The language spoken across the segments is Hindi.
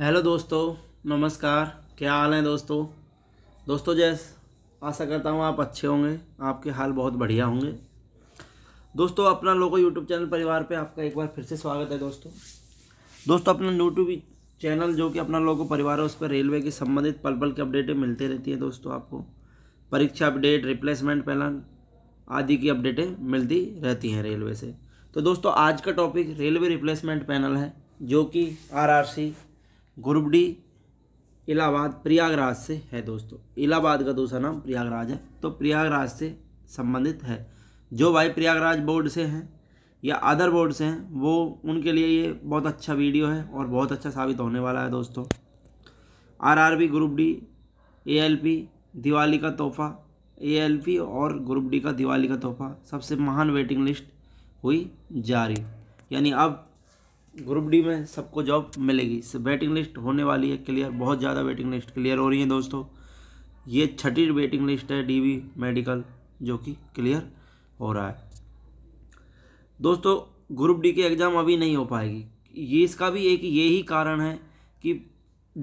हेलो दोस्तों नमस्कार क्या हाल हैं दोस्तों दोस्तों जैस आशा करता हूँ आप अच्छे होंगे आपके हाल बहुत बढ़िया होंगे दोस्तों अपना लोगों यूट्यूब चैनल परिवार पे आपका एक बार फिर से स्वागत है दोस्तों दोस्तों अपना यूट्यूब चैनल जो कि अपना लोगों परिवार है उस पर रेलवे के संबंधित पल पल की अपडेटें मिलती रहती हैं दोस्तों आपको परीक्षा अपडेट रिप्लेसमेंट प्लान आदि की अपडेटें मिलती रहती हैं रेलवे से तो दोस्तों आज का टॉपिक रेलवे रिप्लेसमेंट पैनल है जो कि RRC group D Allahabad Prayagraj से है दोस्तों इलाहाबाद का दूसरा नाम प्रयागराज है तो प्रयागराज से संबंधित है जो भाई प्रयागराज बोर्ड से हैं या अदर बोर्ड से हैं वो उनके लिए ये बहुत अच्छा वीडियो है और बहुत अच्छा साबित होने वाला है दोस्तों RRB group D ALP Diwali का तोहफा एएलपी और ग्रुप डी का दिवाली का तोहफा सबसे महान वेटिंग लिस्ट हुई जारी यानी अब ग्रुप डी में सबको जॉब मिलेगी वेटिंग लिस्ट होने वाली है क्लियर बहुत ज़्यादा वेटिंग लिस्ट क्लियर हो रही है दोस्तों ये छठी वेटिंग लिस्ट है डी मेडिकल जो कि क्लियर हो रहा है दोस्तों ग्रुप डी के एग्ज़ाम अभी नहीं हो पाएगी ये इसका भी एक यही कारण है कि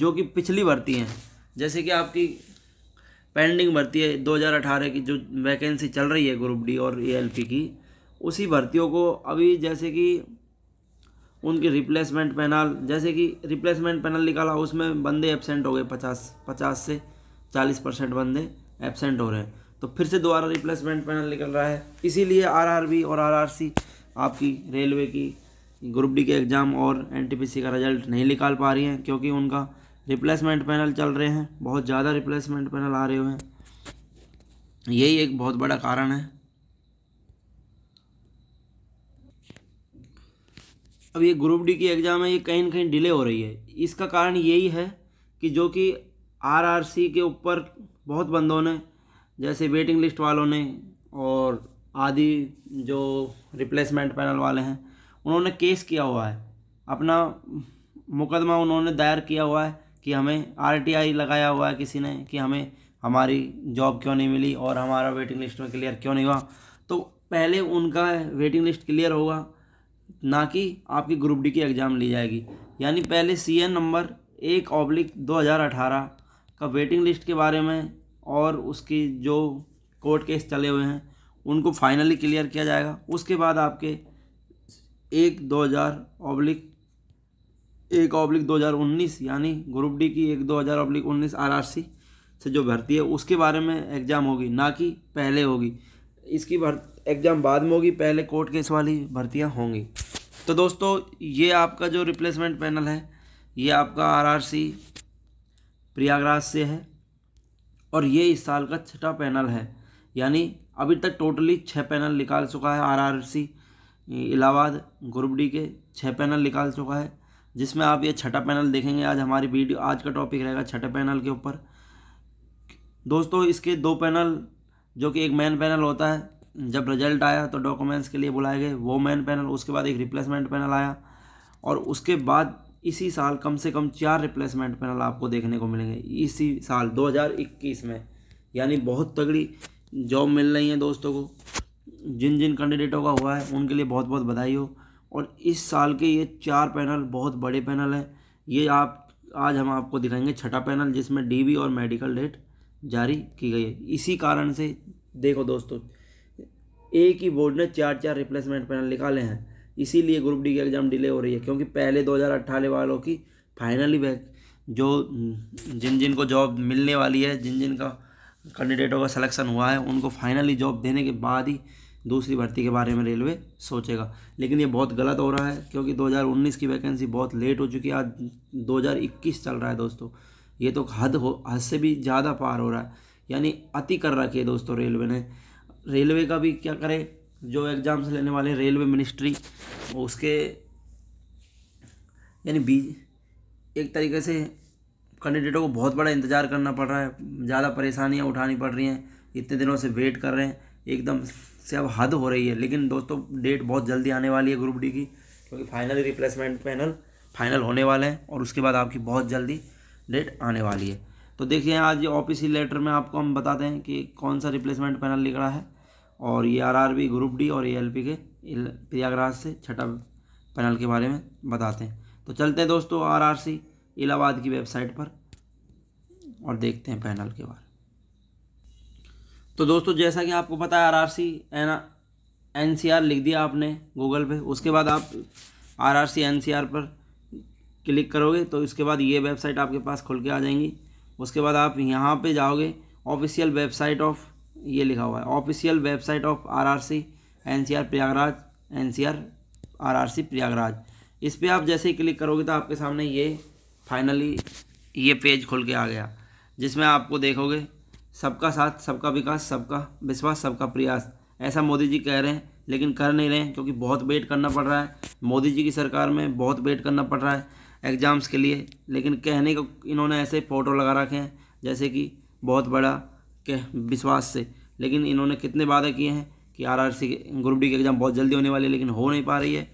जो कि पिछली भर्ती हैं जैसे कि आपकी पेंडिंग भर्ती है 2018 की जो वैकेंसी चल रही है ग्रुप डी और ए की उसी भर्तियों को अभी जैसे कि उनकी रिप्लेसमेंट पैनल जैसे कि रिप्लेसमेंट पैनल निकाला उसमें बंदे एबसेंट हो गए पचास पचास से चालीस परसेंट बंदे एबसेंट हो रहे हैं तो फिर से दोबारा रिप्लेसमेंट पैनल निकल रहा है इसीलिए आरआरबी और आरआरसी आपकी रेलवे की ग्रुप डी के एग्ज़ाम और एनटीपीसी का रिजल्ट नहीं निकाल पा रही हैं क्योंकि उनका रिप्लेसमेंट पैनल चल रहे हैं बहुत ज़्यादा रिप्लेसमेंट पैनल आ रहे हुए हैं यही एक बहुत बड़ा कारण है अब ये ग्रुप डी की एग्ज़ाम है ये कहीं ना कहीं डिले हो रही है इसका कारण यही है कि जो कि आरआरसी के ऊपर बहुत बंदों ने जैसे वेटिंग लिस्ट वालों ने और आदि जो रिप्लेसमेंट पैनल वाले हैं उन्होंने केस किया हुआ है अपना मुकदमा उन्होंने दायर किया हुआ है कि हमें आरटीआई लगाया हुआ है किसी ने कि हमें हमारी जॉब क्यों नहीं मिली और हमारा वेटिंग लिस्ट में क्लियर क्यों नहीं हुआ तो पहले उनका वेटिंग लिस्ट क्लियर होगा ना कि आपकी ग्रुप डी की एग्ज़ाम ली जाएगी यानी पहले सी एन नंबर एक ऑब्लिक दो हज़ार अठारह का वेटिंग लिस्ट के बारे में और उसकी जो कोर्ट केस चले हुए हैं उनको फाइनली क्लियर किया जाएगा उसके बाद आपके एक दो हज़ार ऑब्लिक एक ऑब्लिक दो हज़ार उन्नीस यानी ग्रुप डी की एक दो हज़ार ऑब्लिक उन्नीस आर आर सी से जो भर्ती है उसके बारे में एग्ज़ाम होगी ना कि पहले होगी इसकी भर्ती एग्ज़ाम बाद में होगी पहले कोर्ट केस वाली भर्तियाँ होंगी तो दोस्तों ये आपका जो रिप्लेसमेंट पैनल है ये आपका आरआरसी प्रयागराज से है और ये इस साल का छठा पैनल है यानी अभी तक टोटली छः पैनल निकाल चुका है आरआरसी इलाहाबाद ग्रुप डी के छः पैनल निकाल चुका है जिसमें आप ये छठा पैनल देखेंगे आज हमारी वीडियो आज का टॉपिक रहेगा छठे पैनल के ऊपर दोस्तों इसके दो पैनल जो कि एक मेन पैनल होता है जब रिजल्ट आया तो डॉक्यूमेंट्स के लिए बुलाए गए वो मैन पैनल उसके बाद एक रिप्लेसमेंट पैनल आया और उसके बाद इसी साल कम से कम चार रिप्लेसमेंट पैनल आपको देखने को मिलेंगे इसी साल 2021 में यानी बहुत तगड़ी जॉब मिल रही है दोस्तों को जिन जिन कैंडिडेटों का हुआ है उनके लिए बहुत बहुत बधाई हो और इस साल के ये चार पैनल बहुत बड़े पैनल हैं ये आप आज हम आपको दिखाएंगे छठा पैनल जिसमें डी और मेडिकल डेट जारी की गई है इसी कारण से देखो दोस्तों एक ही बोर्ड ने चार चार रिप्लेसमेंट पैनल निकाले हैं इसीलिए ग्रुप डी के एग्ज़ाम डिले हो रही है क्योंकि पहले अट्ठारह वालों की फाइनली बैक जो जिन जिन को जॉब मिलने वाली है जिन जिन का कैंडिडेटों का सिलेक्शन हुआ है उनको फाइनली जॉब देने के बाद ही दूसरी भर्ती के बारे में रेलवे सोचेगा लेकिन ये बहुत गलत हो रहा है क्योंकि 2019 की वैकेंसी बहुत लेट हो चुकी है आज 2021 चल रहा है दोस्तों ये तो हद हो हद से भी ज़्यादा पार हो रहा है यानी अति कर रखी है दोस्तों रेलवे ने रेलवे का भी क्या करें जो एग्ज़ाम्स लेने वाले रेलवे मिनिस्ट्री उसके यानी बी एक तरीके से कैंडिडेटों को बहुत बड़ा इंतज़ार करना पड़ रहा है ज़्यादा परेशानियाँ उठानी पड़ रही हैं इतने दिनों से वेट कर रहे हैं एकदम से अब हद हो रही है लेकिन दोस्तों डेट बहुत जल्दी आने वाली है ग्रुप डी की क्योंकि फाइनल रिप्लेसमेंट पैनल फाइनल होने वाले हैं और उसके बाद आपकी बहुत जल्दी डेट आने वाली है तो देखिए आज ऑफिसी लेटर में आपको हम बताते हैं कि कौन सा रिप्लेसमेंट पैनल निकला है और ये बी ग्रुप डी और पी के प्रयागराज से छठा पैनल के बारे में बताते हैं तो चलते हैं दोस्तों आरआरसी इलाहाबाद की वेबसाइट पर और देखते हैं पैनल के बारे तो दोस्तों जैसा कि आपको पता है आरआरसी एन एनसीआर लिख दिया आपने गूगल पे उसके बाद आप आरआरसी एनसीआर पर क्लिक करोगे तो इसके बाद ये वेबसाइट आपके पास खुल के आ जाएंगी उसके बाद आप यहाँ पे जाओगे ऑफिशियल वेबसाइट ऑफ ये लिखा हुआ है official website of RRC NCR Prayagraj NCR RRC Prayagraj इस पर आप जैसे ही क्लिक करोगे तो आपके सामने ये फाइनली ये पेज खुल के आ गया जिसमें आपको देखोगे सबका साथ सबका विकास सबका विश्वास सबका प्रयास ऐसा मोदी जी कह रहे हैं लेकिन कर नहीं रहे हैं क्योंकि बहुत वेट करना पड़ रहा है मोदी जी की सरकार में बहुत वेट करना पड़ रहा है एग्ज़ाम्स के लिए लेकिन कहने को इन्होंने ऐसे फ़ोटो लगा रखे हैं जैसे कि बहुत बड़ा के विश्वास से लेकिन इन्होंने कितने वादे किए हैं कि R R C group D के एग्ज़ाम बहुत जल्दी होने वाली है लेकिन हो नहीं पा रही है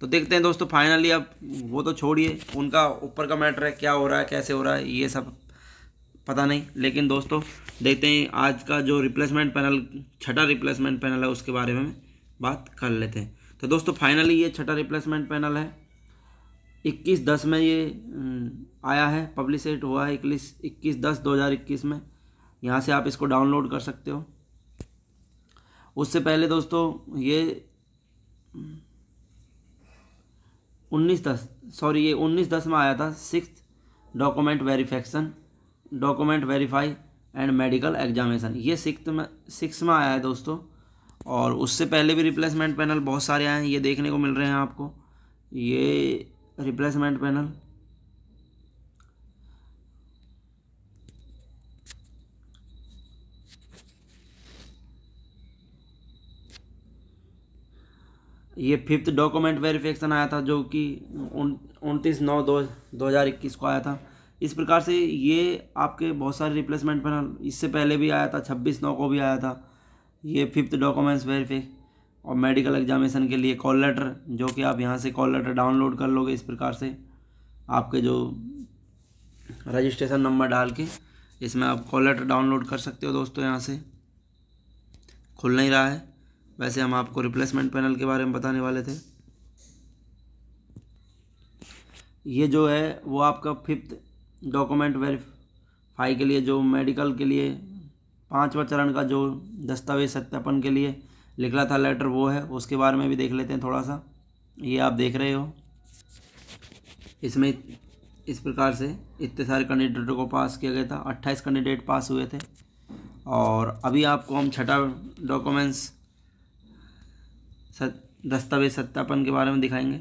तो देखते हैं दोस्तों फाइनली अब वो तो छोड़िए उनका ऊपर का मैटर है क्या हो रहा है कैसे हो रहा है ये सब पता नहीं लेकिन दोस्तों देखते हैं आज का जो रिप्लेसमेंट पैनल छठा रिप्लेसमेंट पैनल है उसके बारे में बात कर लेते हैं तो दोस्तों फाइनली ये छठा रिप्लेसमेंट पैनल है इक्कीस दस में ये आया है पब्लिसेट हुआ है इक्कीस इक्कीस दस दो हज़ार इक्कीस में यहाँ से आप इसको डाउनलोड कर सकते हो उससे पहले दोस्तों ये उन्नीस दस सॉरी ये उन्नीस दस में आया था six document verification document verify and medical examination ये सिक्स में सिक्स में आया है दोस्तों और उससे पहले भी रिप्लेसमेंट पैनल बहुत सारे आए हैं ये देखने को मिल रहे हैं आपको ये रिप्लेसमेंट पैनल ये फिफ्थ डॉक्यूमेंट वेरिफिकेशन आया था जो कि उनतीस नौ दो दो हज़ार इक्कीस को आया था इस प्रकार से ये आपके बहुत सारे रिप्लेसमेंट पैनल इससे पहले भी आया था छब्बीस नौ को भी आया था ये फिफ्थ डॉक्यूमेंट्स वेरीफिक और मेडिकल एग्जामिनेशन के लिए कॉल लेटर जो कि आप यहाँ से कॉल लेटर डाउनलोड कर लोगे इस प्रकार से आपके जो रजिस्ट्रेशन नंबर डाल के इसमें आप कॉल लेटर डाउनलोड कर सकते हो दोस्तों यहाँ से खुल नहीं रहा है वैसे हम आपको रिप्लेसमेंट पैनल के बारे में बताने वाले थे ये जो है वो आपका फिफ्थ डॉक्यूमेंट वेरीफाई के लिए जो मेडिकल के लिए पाँचवा चरण का जो दस्तावेज सत्यापन के लिए लिखला था लेटर वो है उसके बारे में भी देख लेते हैं थोड़ा सा ये आप देख रहे हो इसमें इस प्रकार से इतने सारे कैंडिडेटों को पास किया गया था अट्ठाईस कैंडिडेट पास हुए थे और अभी आपको हम छठा डॉक्यूमेंट्स दस्तावेज सत्यापन के बारे में दिखाएंगे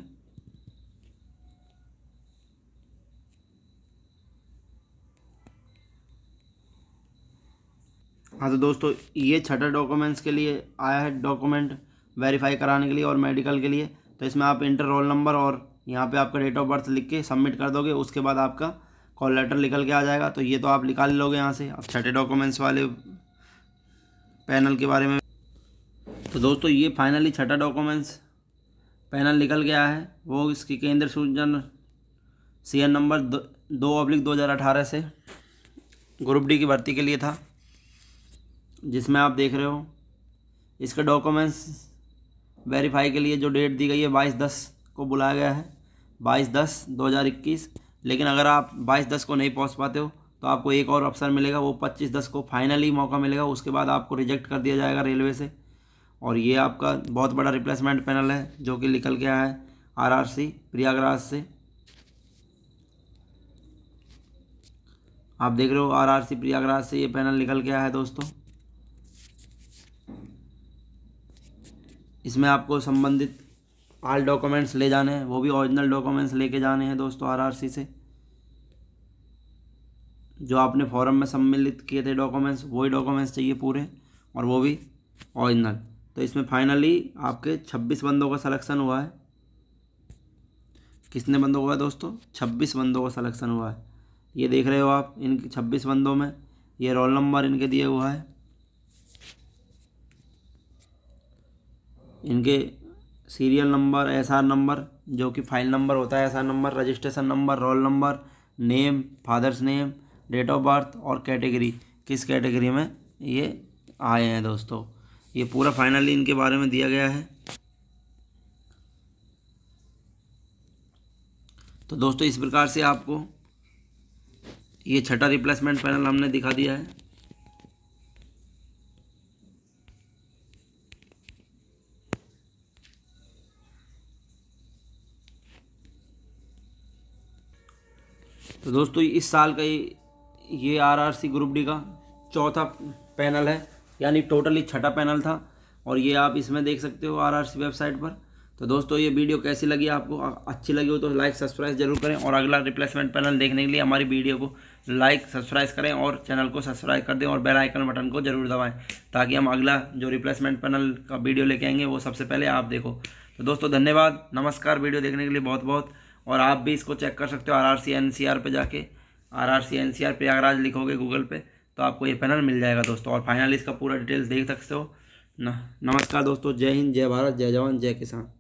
हाँ तो दोस्तों ये छठे डॉक्यूमेंट्स के लिए आया है डॉक्यूमेंट वेरीफाई कराने के लिए और मेडिकल के लिए तो इसमें आप इंटर रोल नंबर और यहाँ पे आपका डेट ऑफ बर्थ लिख के सबमिट कर दोगे उसके बाद आपका कॉल लेटर निकल के आ जाएगा तो ये तो आप निकाल लोगे यहाँ से अब छठे डॉक्यूमेंट्स वाले पैनल के बारे में तो दोस्तों ये फाइनली छठा डॉक्यूमेंट्स पैनल निकल गया है वो इसकी केंद्र सूचन सी एन नंबर दो अब्लिक दो हज़ार अठारह से ग्रुप डी की भर्ती के लिए था जिसमें आप देख रहे हो इसका डॉक्यूमेंट्स वेरीफाई के लिए जो डेट दी गई है बाईस दस को बुलाया गया है बाईस दस दो हज़ार इक्कीस लेकिन अगर आप बाईस दस को नहीं पहुंच पाते हो तो आपको एक और अवसर मिलेगा वो पच्चीस दस को फाइनली मौका मिलेगा उसके बाद आपको रिजेक्ट कर दिया जाएगा रेलवे से और ये आपका बहुत बड़ा रिप्लेसमेंट पैनल है जो कि निकल के आया है आरआरसी प्रयागराज से आप देख रहे हो आरआरसी प्रयागराज से ये पैनल निकल के आया है दोस्तों इसमें आपको संबंधित आल डॉक्यूमेंट्स ले जाने हैं वो भी ओरिजिनल डॉक्यूमेंट्स लेके जाने हैं दोस्तों आरआरसी से जो आपने फॉर्म में सम्मिलित किए थे डॉक्यूमेंट्स वही डॉक्यूमेंट्स चाहिए पूरे और वो भी ओरिजिनल तो इसमें फाइनली आपके छब्बीस बंदों का सलेक्शन हुआ है कितने बंदों का दोस्तों छब्बीस बंदों का सलेक्शन हुआ है ये देख रहे हो आप इन छब्बीस बंदों में ये रोल नंबर इनके दिए हुआ है इनके सीरियल नंबर एसआर नंबर जो कि फाइल नंबर होता है SR number registration number roll number name father's name date of birth और कैटेगरी किस कैटेगरी में ये आए हैं दोस्तों ये पूरा फाइनली इनके बारे में दिया गया है तो दोस्तों इस प्रकार से आपको ये छठा रिप्लेसमेंट पैनल हमने दिखा दिया है तो दोस्तों इस साल का ये R R C group D का चौथा पैनल है यानी टोटली छठा पैनल था और ये आप इसमें देख सकते हो आर वेबसाइट पर तो दोस्तों ये वीडियो कैसी लगी आपको अच्छी लगी हो तो लाइक सब्सक्राइब जरूर करें और अगला रिप्लेसमेंट पैनल देखने के लिए हमारी वीडियो को लाइक सब्सक्राइब करें और चैनल को सब्सक्राइब कर दें और बेल आइकन बटन को जरूर दबाएं ताकि हम अगला जो रिप्लेसमेंट पैनल का वीडियो लेके आएंगे वो सबसे पहले आप देखो तो दोस्तों धन्यवाद नमस्कार वीडियो देखने के लिए बहुत बहुत और आप भी इसको चेक कर सकते हो R R C N C R पर जाके R R C N C R Prayagraj लिखोगे गूगल पर तो आपको ये पैनल मिल जाएगा दोस्तों और फाइनल इसका पूरा डिटेल्स देख सकते हो नमस्कार दोस्तों जय हिंद जय भारत जय जवान जय किसान